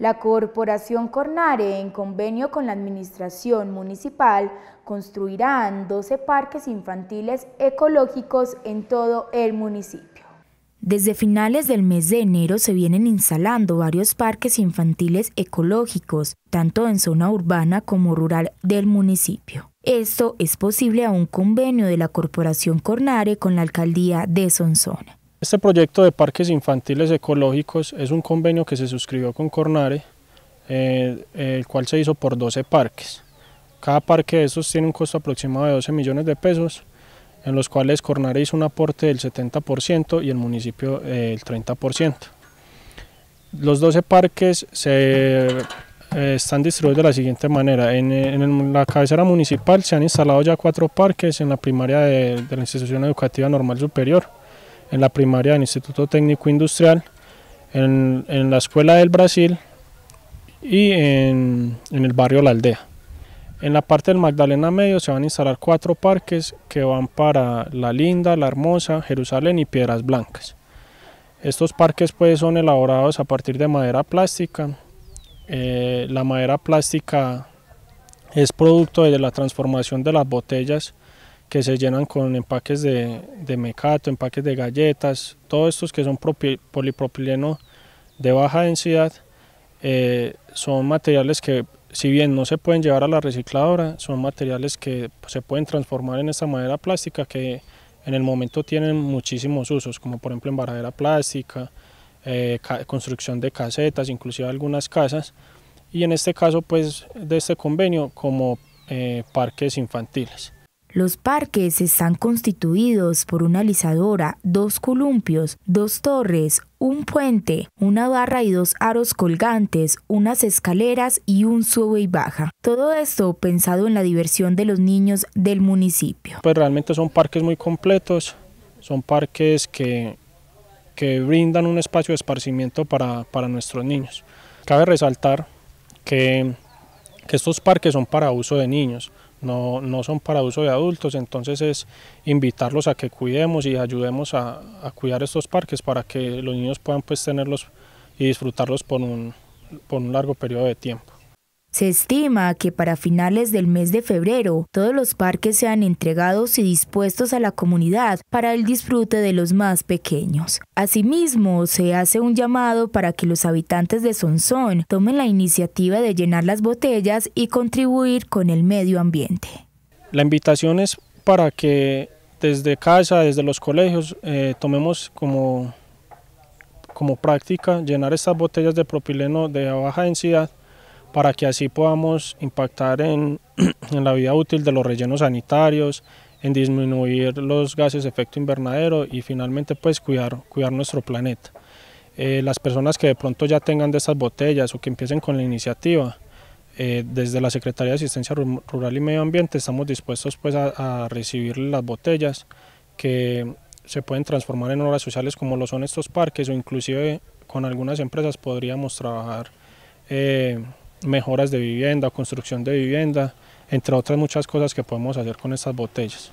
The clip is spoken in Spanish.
La Corporación Cornare, en convenio con la Administración Municipal, construirán 12 parques infantiles ecológicos en todo el municipio. Desde finales del mes de enero se vienen instalando varios parques infantiles ecológicos, tanto en zona urbana como rural del municipio. Esto es posible a un convenio de la Corporación Cornare con la Alcaldía de Sonsona. Este proyecto de parques infantiles ecológicos es un convenio que se suscribió con Cornare, eh, el cual se hizo por 12 parques. Cada parque de estos tiene un costo aproximado de 12 millones de pesos, en los cuales Cornare hizo un aporte del 70% y el municipio eh, el 30%. Los 12 parques eh, están distribuidos de la siguiente manera. En, la cabecera municipal se han instalado ya cuatro parques en la primaria de la institución educativa normal superior en la primaria del Instituto Técnico Industrial, en, en la Escuela del Brasil y en, el barrio La Aldea. En la parte del Magdalena Medio se van a instalar cuatro parques que van para La Linda, La Hermosa, Jerusalén y Piedras Blancas. Estos parques pues, son elaborados a partir de madera plástica. Eh, la madera plástica es producto de la transformación de las botellas que se llenan con empaques de, de mecato, empaques de galletas, todos estos que son polipropileno de baja densidad, eh, son materiales que si bien no se pueden llevar a la recicladora, son materiales que se pueden transformar en esta madera plástica que en el momento tienen muchísimos usos, como por ejemplo baradera plástica, eh, construcción de casetas, inclusive algunas casas, y en este caso pues de este convenio como eh, parques infantiles. Los parques están constituidos por una alisadora, dos columpios, dos torres, un puente, una barra y dos aros colgantes, unas escaleras y un sube y baja. Todo esto pensado en la diversión de los niños del municipio. Pues realmente son parques muy completos, son parques que, brindan un espacio de esparcimiento para, nuestros niños. Cabe resaltar que estos parques son para uso de niños no, no son para uso de adultos, entonces es invitarlos a que cuidemos y ayudemos a, cuidar estos parques para que los niños puedan pues tenerlos y disfrutarlos por un, por un largo periodo de tiempo. Se estima que para finales del mes de febrero todos los parques sean entregados y dispuestos a la comunidad para el disfrute de los más pequeños. Asimismo, se hace un llamado para que los habitantes de Sonsón tomen la iniciativa de llenar las botellas y contribuir con el medio ambiente. La invitación es para que desde casa, desde los colegios, eh, tomemos como, como práctica llenar estas botellas de propileno de baja densidad para que así podamos impactar en, en, la vida útil de los rellenos sanitarios, en disminuir los gases de efecto invernadero y finalmente pues cuidar, cuidar nuestro planeta. Eh, las personas que de pronto ya tengan de estas botellas o que empiecen con la iniciativa, eh, desde la Secretaría de Asistencia Rural y Medio Ambiente estamos dispuestos pues a, recibir las botellas que se pueden transformar en obras sociales como lo son estos parques o inclusive con algunas empresas podríamos trabajar eh, mejoras de vivienda, construcción de vivienda, entre otras muchas cosas que podemos hacer con estas botellas.